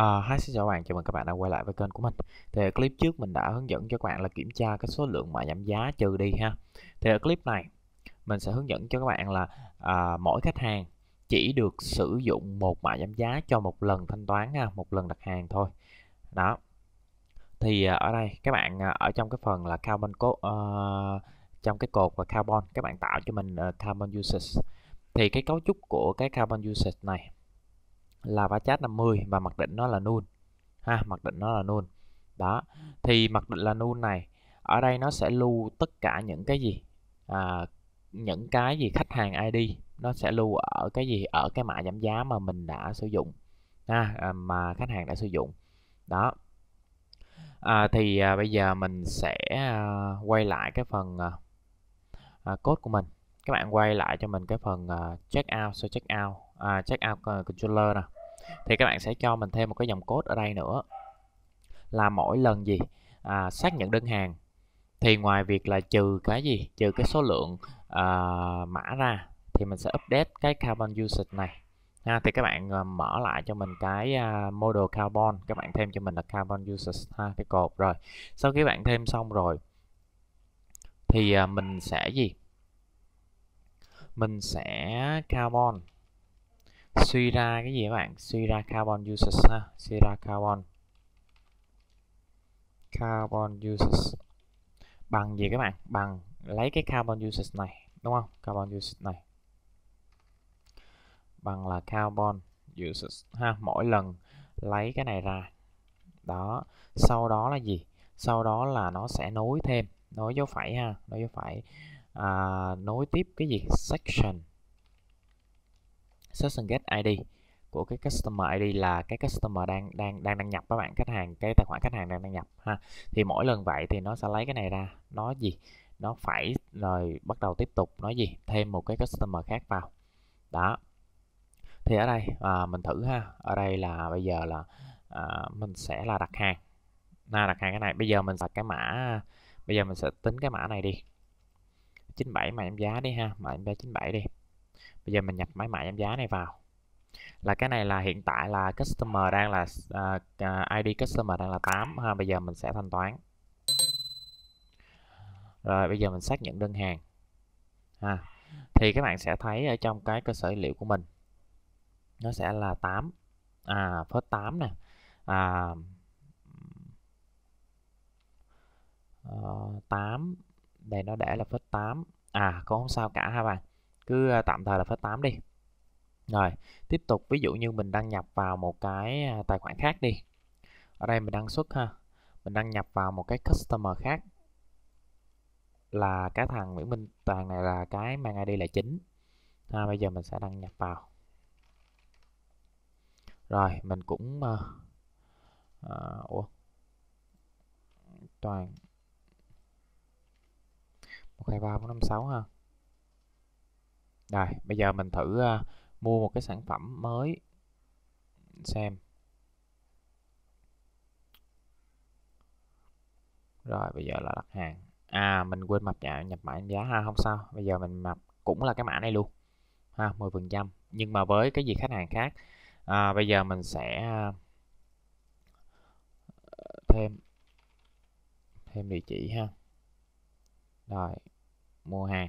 Uh, hi xin chào các bạn, chào mừng các bạn đã quay lại với kênh của mình Thì ở clip trước mình đã hướng dẫn cho các bạn là kiểm tra cái số lượng mã giảm giá trừ đi ha Thì ở clip này mình sẽ hướng dẫn cho các bạn là uh, mỗi khách hàng chỉ được sử dụng một mã giảm giá cho một lần thanh toán ha, một lần đặt hàng thôi Đó Thì à, ở đây các bạn à, ở trong cái phần là carbon code uh, ờ, trong cái cột và carbon các bạn tạo cho mình uh, carbon usage thì cái cấu trúc của cái carbon usage này là varchar 50 và mặc định nó là null ha mặc định nó là null đó thì mặc định là null này ở đây nó sẽ lưu tất cả những cái gì à, những cái gì khách hàng ID nó sẽ lưu ở cái gì ở cái mã giảm giá mà mình đã sử dụng ha, à, mà khách hàng đã sử dụng đó à, thì à, bây giờ mình sẽ à, quay lại cái phần à, à code của mình các bạn quay lại cho mình cái phần à, check out so check out à, check out controller nè thì các bạn sẽ cho mình thêm một cái dòng code ở đây nữa là mỗi lần gì à, xác nhận đơn hàng thì ngoài việc là trừ cái gì trừ cái số lượng à, mã ra thì mình sẽ update cái carbon usage này ha thì các bạn uh, mở lại cho mình cái uh, model carbon các bạn thêm cho mình là carbon usage ha cái cột rồi sau khi bạn thêm xong rồi thì uh, mình sẽ gì mình sẽ carbon suy ra cái gì các bạn suy ra carbon uses ha suy ra carbon carbon uses bằng gì các bạn bằng lấy cái carbon uses này đúng không carbon uses này bằng là carbon uses ha mỗi lần lấy cái này ra đó sau đó là gì sau đó là nó sẽ nối thêm nối dấu phẩy ha nối dấu phẩy à, nối tiếp cái gì section session get ID của cái customer ID là cái customer đang đang đang đăng nhập các bạn khách hàng cái tài khoản khách hàng đang đăng nhập ha thì mỗi lần vậy thì nó sẽ lấy cái này ra nó gì nó phải rồi bắt đầu tiếp tục nói gì thêm một cái customer khác vào đó thì ở đây à, mình thử ha ở đây là bây giờ là à, mình sẽ là đặt hàng na đặt hàng cái này bây giờ mình sẽ cái mã bây giờ mình sẽ tính cái mã này đi 97 mà em giá đi ha mà em giá 97 đi bây giờ mình nhập máy mã giảm giá này vào là cái này là hiện tại là customer đang là uh, à, à, ID customer đang là 8 ha bây giờ mình sẽ thanh toán rồi bây giờ mình xác nhận đơn hàng ha thì các bạn sẽ thấy ở trong cái cơ sở liệu của mình nó sẽ là 8 à phớt 8 nè à, 8 ờ, đây nó để là phớt 8 à cũng không sao cả ha bạn cứ à, tạm thời là phép 8 đi rồi tiếp tục ví dụ như mình đăng nhập vào một cái à, tài khoản khác đi ở đây mình đăng xuất ha mình đăng nhập vào một cái customer khác là cái thằng Nguyễn Minh Toàn này là cái mang ID là chính ha, bây giờ mình sẽ đăng nhập vào rồi mình cũng uh, uh, ủa Toàn một hai ba bốn năm sáu ha rồi, bây giờ mình thử uh, mua một cái sản phẩm mới xem. Rồi, bây giờ là đặt hàng. À, mình quên nhập nhà, dạ, nhập mã giá ha, không sao. Bây giờ mình nhập cũng là cái mã này luôn. Ha, 10%, nhưng mà với cái gì khách hàng khác. À, bây giờ mình sẽ à, thêm thêm địa chỉ ha. Rồi, mua hàng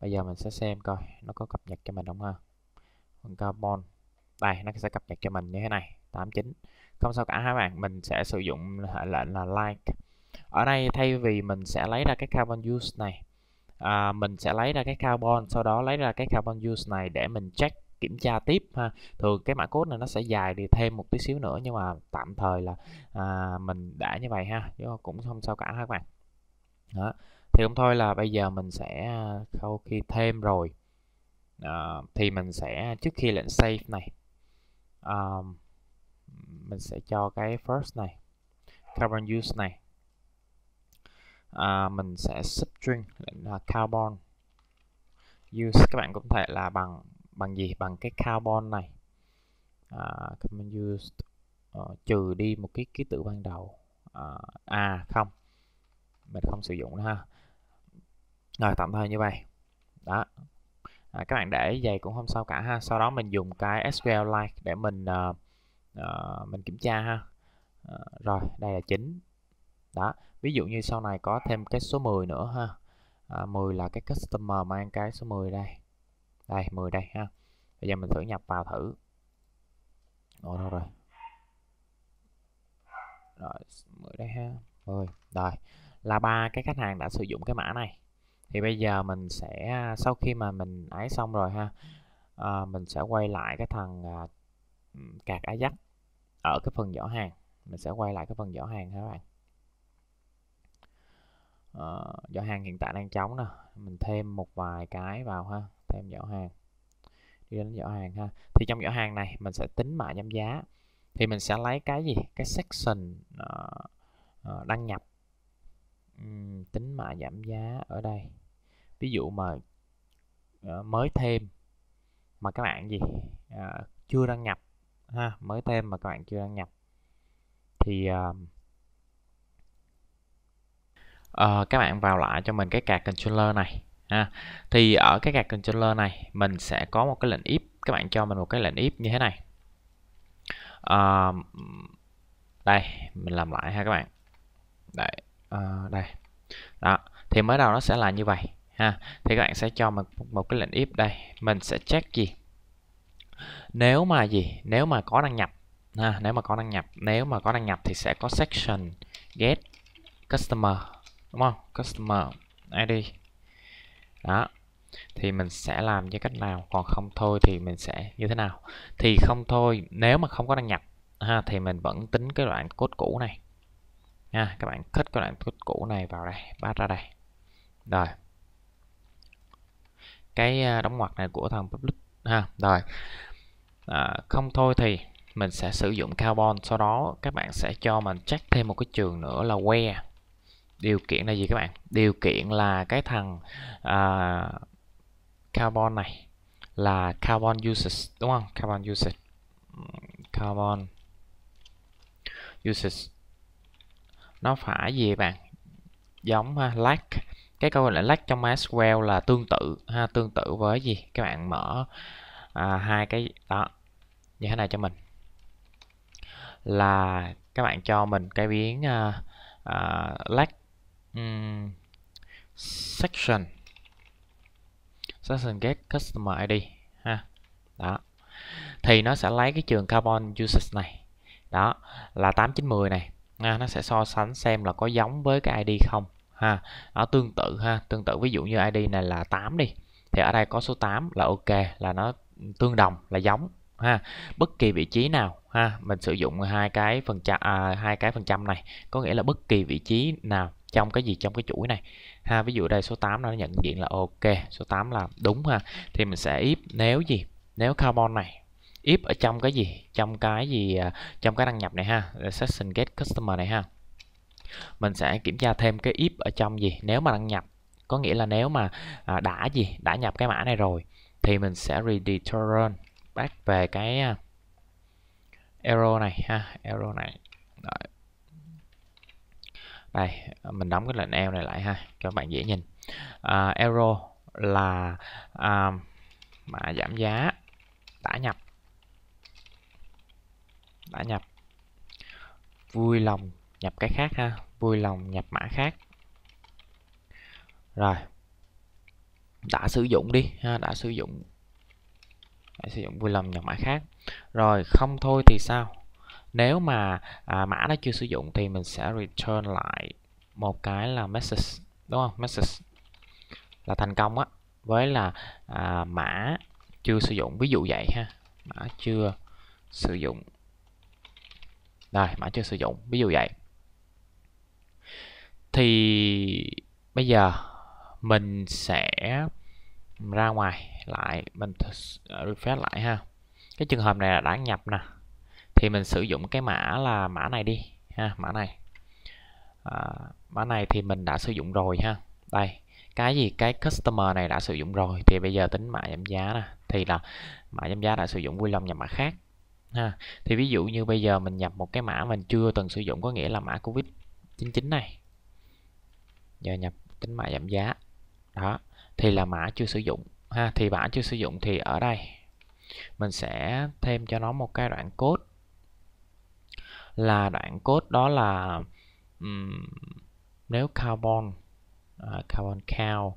bây giờ mình sẽ xem coi nó có cập nhật cho mình đúng không phần carbon đây nó sẽ cập nhật cho mình như thế này 89 không sao cả hai bạn mình sẽ sử dụng lệnh là like ở đây thay vì mình sẽ lấy ra cái carbon use này à, mình sẽ lấy ra cái carbon sau đó lấy ra cái carbon use này để mình check kiểm tra tiếp ha thường cái mã code này nó sẽ dài đi thêm một tí xíu nữa nhưng mà tạm thời là à, mình đã như vậy ha chứ cũng không sao cả các bạn đó thì không thôi là bây giờ mình sẽ sau à, khi thêm rồi uh, thì mình sẽ à, trước khi lệnh save này uh, mình sẽ cho cái first này carbon use này uh, mình sẽ substring lệnh là carbon use các bạn cũng thể là bằng bằng gì bằng cái carbon này uh, carbon use uh, trừ đi một cái ký tự ban đầu uh, à không mình không sử dụng nữa ha rồi tạm thời như vậy đó à, các bạn để vậy cũng không sao cả ha sau đó mình dùng cái SQL like để mình uh, uh, mình kiểm tra ha uh, rồi đây là chính đó ví dụ như sau này có thêm cái số 10 nữa ha à, 10 là cái customer mang cái số 10 đây đây 10 đây ha bây giờ mình thử nhập vào thử Ồ, đâu rồi rồi 10 đây ha 10 rồi là ba cái khách hàng đã sử dụng cái mã này thì bây giờ mình sẽ à, sau khi mà mình ấy xong rồi ha à, mình sẽ quay lại cái thằng à, cạc á dắt ở cái phần giỏ hàng mình sẽ quay lại cái phần giỏ hàng các bạn à, giỏ hàng hiện tại đang trống nè mình thêm một vài cái vào ha thêm giỏ hàng đi đến giỏ hàng ha thì trong giỏ hàng này mình sẽ tính mã giảm giá thì mình sẽ lấy cái gì cái section uh, đăng nhập uhm, tính mã giảm giá ở đây ví dụ mà ờ, mới thêm mà các bạn gì uh, chưa đăng nhập ha mới thêm mà các bạn chưa đăng nhập thì uh, uh, các bạn vào lại cho mình cái card controller này ha thì ở cái card controller này mình sẽ có một cái lệnh if các bạn cho mình một cái lệnh if như thế này uh, đây mình làm lại ha các bạn đây uh, đây đó thì mới đầu nó sẽ là như vậy ha thì các bạn sẽ cho mình một, một cái lệnh if đây mình sẽ check gì nếu mà gì nếu mà có đăng nhập ha nếu mà có đăng nhập nếu mà có đăng nhập thì sẽ có section get customer đúng không customer id đó thì mình sẽ làm như cách nào còn không thôi thì mình sẽ như thế nào thì không thôi nếu mà không có đăng nhập ha thì mình vẫn tính cái đoạn code cũ này ha, các bạn thích cái đoạn code cũ này vào đây bắt ra đây rồi cái à, đóng ngoặc này của thằng public ha rồi à, không thôi thì mình sẽ sử dụng carbon sau đó các bạn sẽ cho mình check thêm một cái trường nữa là where điều kiện là gì các bạn điều kiện là cái thằng à, carbon này là carbon uses đúng không carbon uses carbon uses nó phải gì bạn giống ha, like cái câu lệnh lách trong MySQL là tương tự ha tương tự với gì các bạn mở à, hai cái đó như thế này cho mình là các bạn cho mình cái biến uh, à, uh, à, lách um, section section get customer id ha đó thì nó sẽ lấy cái trường carbon usage này đó là 8 9 10 này à, nó sẽ so sánh xem là có giống với cái id không ha nó tương tự ha tương tự ví dụ như id này là 8 đi thì ở đây có số 8 là ok là nó tương đồng là giống ha bất kỳ vị trí nào ha mình sử dụng hai cái phần trăm à, hai cái phần trăm này có nghĩa là bất kỳ vị trí nào trong cái gì trong cái chuỗi này ha ví dụ đây số 8 nó nhận diện là ok số 8 là đúng ha thì mình sẽ if nếu gì nếu carbon này if ở trong cái gì trong cái gì à, trong cái đăng nhập này ha session get customer này ha mình sẽ kiểm tra thêm cái if ở trong gì nếu mà đăng nhập có nghĩa là nếu mà à, đã gì đã nhập cái mã này rồi thì mình sẽ redetermine back về cái error à, này ha error này Đợi. đây mình đóng cái lệnh eo này lại ha cho các bạn dễ nhìn à, error là à, mã giảm giá đã nhập đã nhập vui lòng nhập cái khác ha vui lòng nhập mã khác rồi đã sử dụng đi ha đã sử dụng đã sử dụng vui lòng nhập mã khác rồi không thôi thì sao nếu mà à, mã nó chưa sử dụng thì mình sẽ return lại một cái là message đúng không message là thành công á với là à, mã chưa sử dụng ví dụ vậy ha mã chưa sử dụng rồi mã chưa sử dụng ví dụ vậy thì bây giờ mình sẽ ra ngoài lại mình refresh lại ha cái trường hợp này là đã nhập nè thì mình sử dụng cái mã là mã này đi ha mã này à, mã này thì mình đã sử dụng rồi ha đây cái gì cái customer này đã sử dụng rồi thì bây giờ tính mã giảm giá nè thì là mã giảm giá đã sử dụng vui lòng nhập mã khác ha thì ví dụ như bây giờ mình nhập một cái mã mình chưa từng sử dụng có nghĩa là mã covid 99 này giờ nhập tính mã giảm giá đó thì là mã chưa sử dụng ha thì mã chưa sử dụng thì ở đây mình sẽ thêm cho nó một cái đoạn code là đoạn code đó là um, nếu carbon uh, carbon count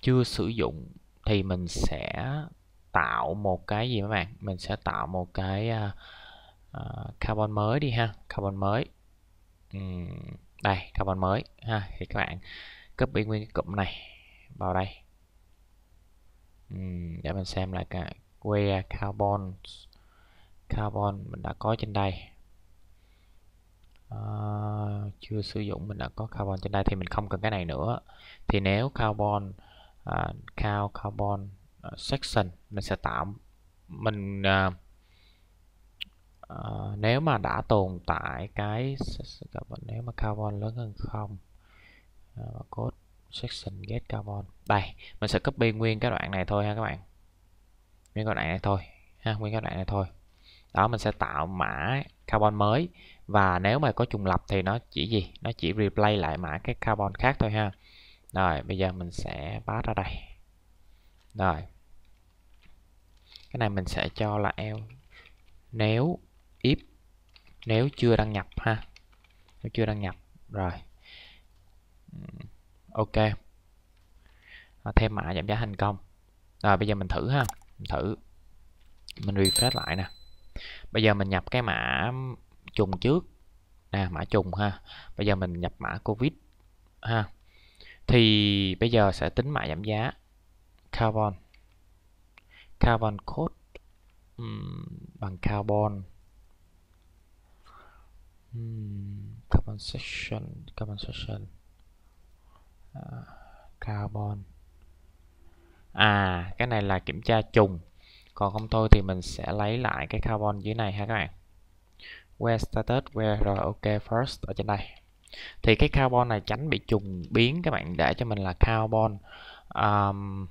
chưa sử dụng thì mình sẽ tạo một cái gì các bạn mình sẽ tạo một cái uh, uh, carbon mới đi ha carbon mới um, đây carbon mới ha thì các bạn copy nguyên cái cụm này vào đây uhm, để mình xem lại cái where carbon carbon mình đã có trên đây à, chưa sử dụng mình đã có carbon trên đây thì mình không cần cái này nữa thì nếu carbon uh, à, count carbon uh, section mình sẽ tạo mình uh, Ờ, nếu mà đã tồn tại cái nếu mà carbon lớn hơn không uh, code section get carbon đây mình sẽ copy nguyên cái đoạn này thôi ha các bạn nguyên cái đoạn này thôi ha nguyên cái đoạn này thôi đó mình sẽ tạo mã carbon mới và nếu mà có trùng lập thì nó chỉ gì nó chỉ replay lại mã cái carbon khác thôi ha rồi bây giờ mình sẽ pass ra đây rồi cái này mình sẽ cho là L nếu if nếu chưa đăng nhập ha nếu chưa đăng nhập rồi ừ, ok à, thêm mã giảm giá thành công rồi bây giờ mình thử ha mình thử mình refresh lại nè bây giờ mình nhập cái mã trùng trước nè mã trùng ha bây giờ mình nhập mã covid ha thì bây giờ sẽ tính mã giảm giá carbon carbon code uhm, bằng carbon carbon section carbon section uh, à, carbon à cái này là kiểm tra trùng còn không thôi thì mình sẽ lấy lại cái carbon dưới này ha các bạn where status where rồi ok first ở trên đây thì cái carbon này tránh bị trùng biến các bạn để cho mình là carbon um,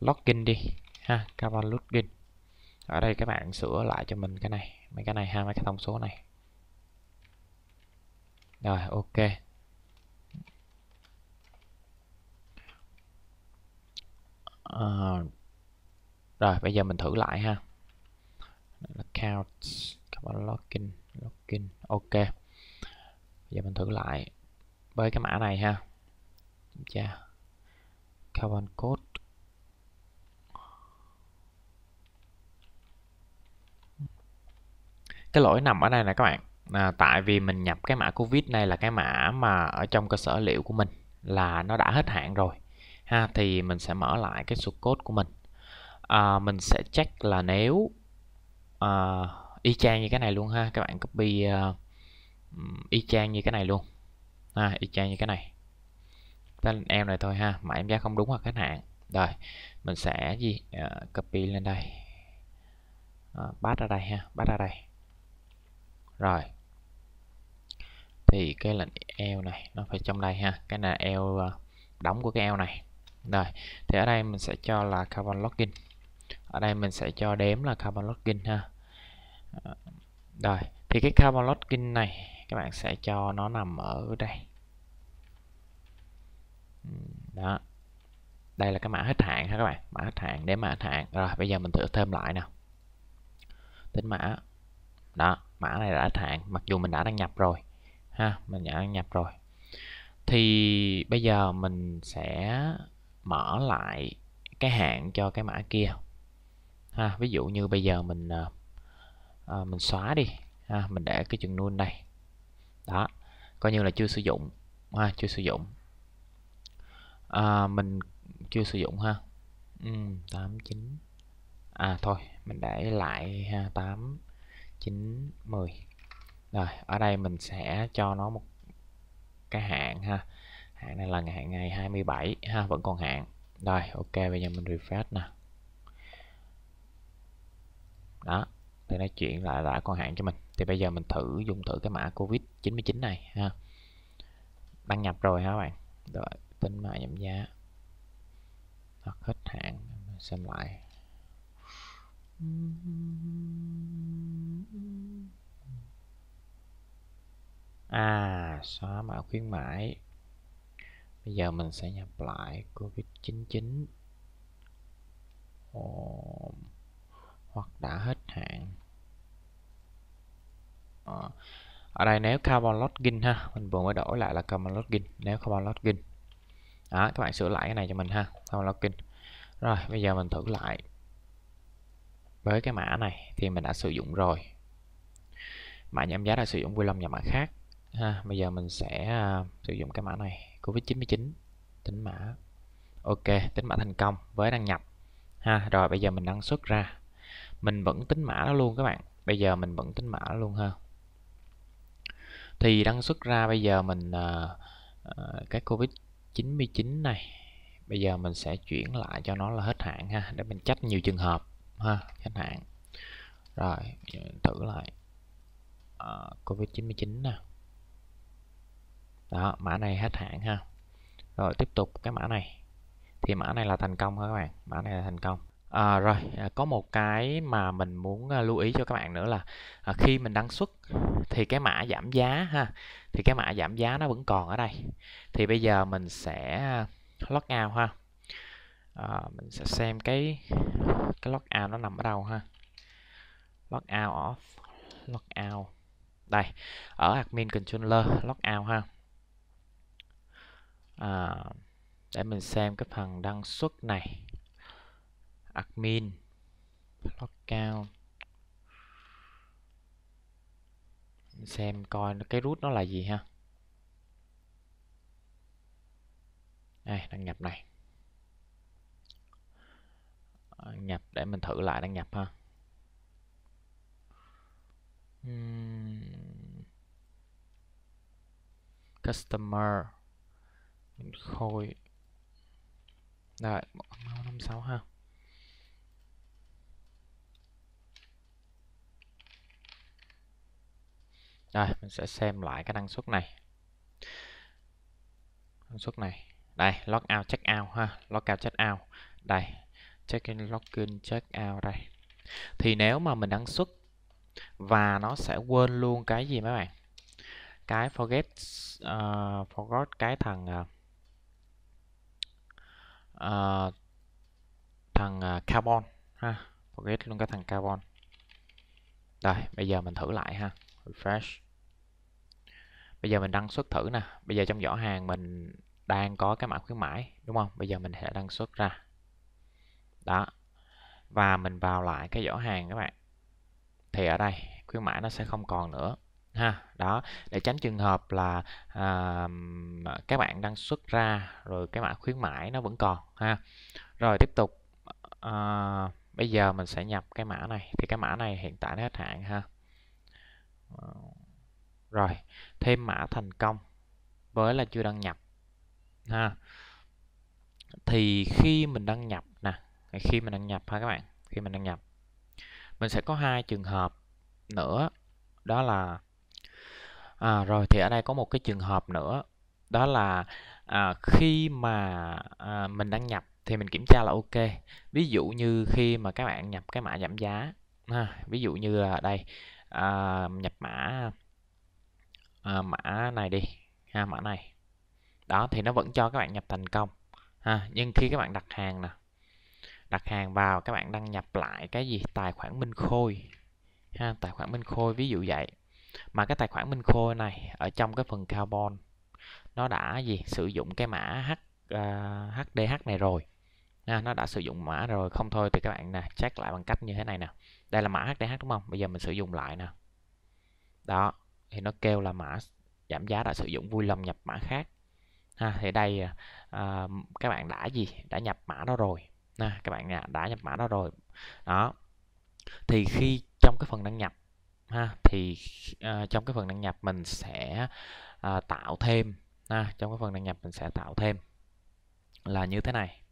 login đi ha carbon login ở đây các bạn sửa lại cho mình cái này mấy cái này ha mấy cái thông số này rồi ok à, Rồi bây giờ mình thử lại ha Account Login Login Ok Bây giờ mình thử lại Với cái mã này ha Kiểm dạ. Carbon code cái lỗi nằm ở đây nè các bạn à, tại vì mình nhập cái mã covid này là cái mã mà ở trong cơ sở liệu của mình là nó đã hết hạn rồi ha thì mình sẽ mở lại cái số code của mình à, mình sẽ check là nếu à, y chang như cái này luôn ha các bạn copy uh, y chang như cái này luôn ha y chang như cái này tên em này thôi ha mà em giá không đúng hoặc khách hàng rồi mình sẽ gì uh, copy lên đây uh, à, bắt ra đây ha bắt ra đây rồi thì cái lệnh eo này nó phải trong đây ha cái là eo ờ, đóng của cái eo này rồi thì ở đây mình sẽ cho là carbon login ở đây mình sẽ cho đếm là carbon login ha ờ, rồi thì cái carbon login này các bạn sẽ cho nó nằm ở đây ừ, đó đây là cái mã hết hạn ha các bạn mã hết hạn để mã hết hạn rồi bây giờ mình thử thêm lại nào tính mã đó mã này đã hết hạn mặc dù mình đã đăng nhập rồi ha mình đã nhập rồi thì bây giờ mình sẽ mở lại cái hạn cho cái mã kia ha ví dụ như bây giờ mình à, à mình xóa đi ha mình để cái chừng null đây đó coi như là chưa sử dụng ha chưa sử dụng à, mình chưa sử dụng ha ừ, chín à thôi mình để lại ha 8 9 10 rồi ở đây mình sẽ cho nó một cái hạn ha hạn này là hạn ngày 27 ha vẫn còn hạn rồi ok bây giờ mình refresh nè đó thì nó chuyển lại đã còn hạn cho mình thì bây giờ mình thử dùng thử cái mã covid 99 này ha đăng nhập rồi ha các bạn rồi tính mã giảm giá hoặc hết hạn xem lại à xóa mã khuyến mãi bây giờ mình sẽ nhập lại covid 99 Ồ, hoặc đã hết hạn Ồ. Ờ, ở đây nếu carbon login ha mình vừa mới đổi lại là carbon login nếu carbon login đó các bạn sửa lại cái này cho mình ha carbon login rồi bây giờ mình thử lại với cái mã này thì mình đã sử dụng rồi mã giảm giá đã sử dụng vui lòng nhà mã khác ha bây giờ mình sẽ à, sử dụng cái mã này covid 99 tính mã ok tính mã thành công với đăng nhập ha rồi bây giờ mình đăng xuất ra mình vẫn tính mã nó luôn các bạn bây giờ mình vẫn tính mã nó luôn ha thì đăng xuất ra bây giờ mình uh, cái covid 99 này bây giờ mình sẽ chuyển lại cho nó là hết hạn ha để mình trách nhiều trường hợp ha hết hạn rồi thử lại uh, covid 99 nè đó mã này hết hạn ha rồi tiếp tục cái mã này thì mã này là thành công ha các bạn mã này là thành công à, rồi à, có một cái mà mình muốn à, lưu ý cho các bạn nữa là à, khi mình đăng xuất thì cái mã giảm giá ha thì cái mã giảm giá nó vẫn còn ở đây thì bây giờ mình sẽ à, log out ha à, mình sẽ xem cái cái log out nó nằm ở đâu ha log out off log out đây ở admin controller log out ha à, để mình xem cái phần đăng xuất này admin lockout mình xem coi cái root nó là gì ha đây đăng nhập này nhập để mình thử lại đăng nhập ha customer khôi Đấy, bỏ năm sáu ha Đây, mình sẽ xem lại cái năng suất này Năng suất này Đây, log out, check out ha Log out, check out Đây, check in, log in, check out đây Thì nếu mà mình năng suất Và nó sẽ quên luôn cái gì mấy bạn Cái forget uh, Forgot cái thằng uh, uh, thằng à, carbon ha forget luôn cái thằng carbon Đây, bây giờ mình thử lại ha refresh bây giờ mình đăng xuất thử nè bây giờ trong giỏ hàng mình đang có cái mã khuyến mãi đúng không bây giờ mình sẽ đăng xuất ra đó và mình vào lại cái giỏ hàng các bạn thì ở đây khuyến mãi nó sẽ không còn nữa ha đó để tránh trường hợp là à, các bạn đang xuất ra rồi cái mã khuyến mãi nó vẫn còn ha rồi tiếp tục à, bây giờ mình sẽ nhập cái mã này thì cái mã này hiện tại nó hết hạn ha rồi thêm mã thành công với là chưa đăng nhập ha thì khi mình đăng nhập nè khi mình đăng nhập ha các bạn khi mình đăng nhập mình sẽ có hai trường hợp nữa đó là À, rồi thì ở đây có một cái trường hợp nữa đó là à, khi mà à, mình đăng nhập thì mình kiểm tra là ok ví dụ như khi mà các bạn nhập cái mã giảm giá ha, ví dụ như là đây à, nhập mã à, mã này đi ha mã này đó thì nó vẫn cho các bạn nhập thành công ha nhưng khi các bạn đặt hàng nè đặt hàng vào các bạn đăng nhập lại cái gì tài khoản Minh Khôi ha tài khoản Minh Khôi ví dụ vậy mà cái tài khoản Minh Khôi này ở trong cái phần carbon nó đã gì sử dụng cái mã H uh, à, HDH này rồi à, nó đã sử dụng mã rồi không thôi thì các bạn nè check lại bằng cách như thế này nè đây là mã HDH đúng không bây giờ mình sử dụng lại nè đó thì nó kêu là mã giảm giá đã sử dụng vui lòng nhập mã khác ha thì đây uh, các bạn đã gì đã nhập mã đó rồi nè các bạn đã nhập mã đó rồi đó thì khi trong cái phần đăng nhập ha thì à, trong cái phần đăng nhập mình sẽ à, tạo thêm ha, trong cái phần đăng nhập mình sẽ tạo thêm là như thế này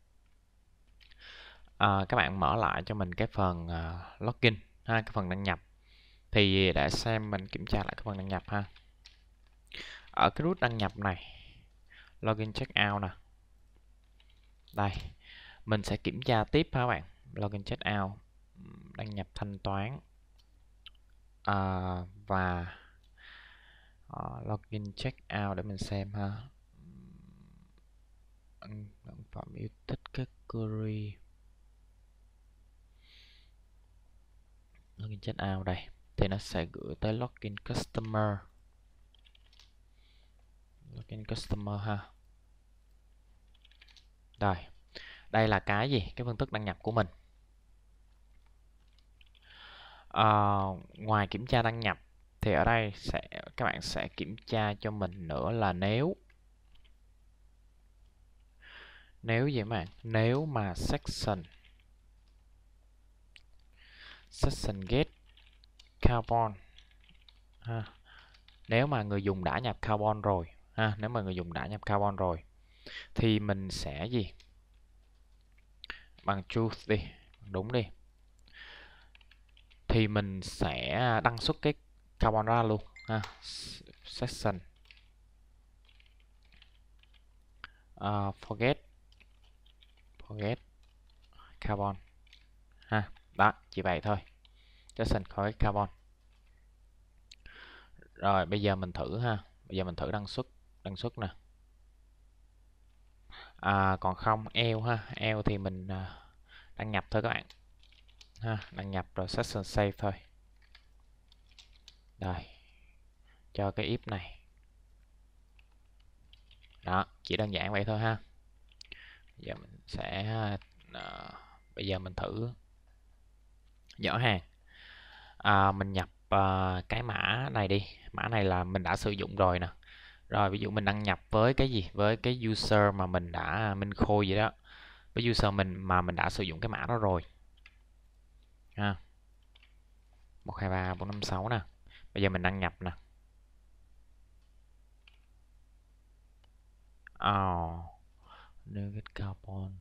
à, các bạn mở lại cho mình cái phần à, login ha cái phần đăng nhập thì để xem mình kiểm tra lại cái phần đăng nhập ha ở cái nút đăng nhập này login check out nè đây mình sẽ kiểm tra tiếp ha các bạn login check out đăng nhập thanh toán uh, và uh, login check out để mình xem ha sản phẩm yêu thích các query login check out đây thì nó sẽ gửi tới login customer login customer ha rồi đây là cái gì cái phương thức đăng nhập của mình Uh, ngoài kiểm tra đăng nhập thì ở đây sẽ các bạn sẽ kiểm tra cho mình nữa là nếu nếu gì mà nếu mà section section get carbon ha. nếu mà người dùng đã nhập carbon rồi ha nếu mà người dùng đã nhập carbon rồi thì mình sẽ gì bằng truth đi đúng đi thì mình sẽ đăng xuất cái carbon ra luôn ha session uh, forget forget carbon ha đó chỉ vậy thôi session forget carbon rồi bây giờ mình thử ha bây giờ mình thử đăng xuất đăng xuất nè à, còn không eo ha eo thì mình à, đăng nhập thôi các bạn ha, đăng nhập rồi session save thôi rồi cho cái if này đó chỉ đơn giản vậy thôi ha giờ mình sẽ uh, bây giờ mình thử dở hàng à, mình nhập uh, cái mã này đi mã này là mình đã sử dụng rồi nè rồi ví dụ mình đăng nhập với cái gì với cái user mà mình đã minh khôi vậy đó với user mình mà mình đã sử dụng cái mã đó rồi ha 1 2 3 4 5 6 nè bây giờ mình đăng nhập nè oh nugget carbon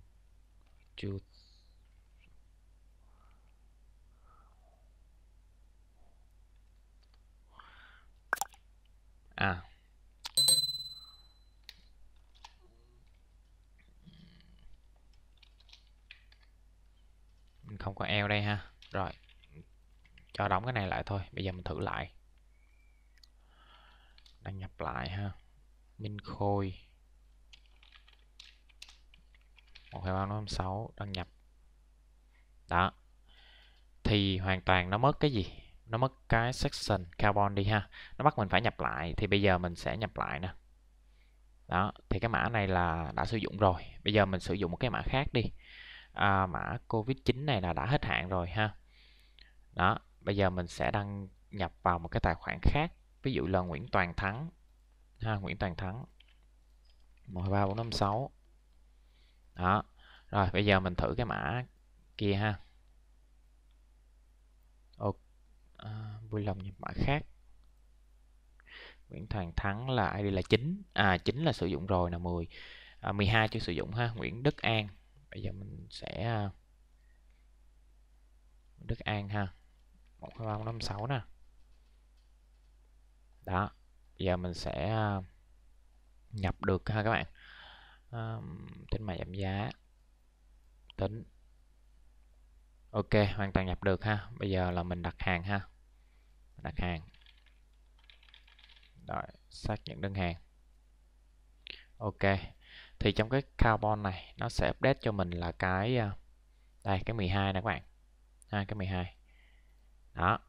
juice à mình không có eo đây ha rồi cho đóng cái này lại thôi bây giờ mình thử lại đăng nhập lại ha minh khôi một hai ba năm sáu đăng nhập đó thì hoàn toàn nó mất cái gì nó mất cái section carbon đi ha nó bắt mình phải nhập lại thì bây giờ mình sẽ nhập lại nè đó thì cái mã này là đã sử dụng rồi bây giờ mình sử dụng một cái mã khác đi à, mã covid-9 này là đã hết hạn rồi ha đó bây giờ mình sẽ đăng nhập vào một cái tài khoản khác ví dụ là Nguyễn Toàn Thắng ha Nguyễn Toàn Thắng 13456 đó rồi bây giờ mình thử cái mã kia ha ok à, vui lòng nhập mã khác Nguyễn Toàn Thắng là ID là 9 à 9 là sử dụng rồi là 10 à, 12 chưa sử dụng ha Nguyễn Đức An bây giờ mình sẽ à, Đức An ha một hai ba năm sáu nè đó bây giờ mình sẽ à, nhập được ha các bạn à, tính mà giảm giá tính ok hoàn toàn nhập được ha bây giờ là mình đặt hàng ha đặt hàng rồi xác nhận đơn hàng ok thì trong cái carbon này nó sẽ update cho mình là cái à, đây cái 12 nè các bạn ha, cái 12 đó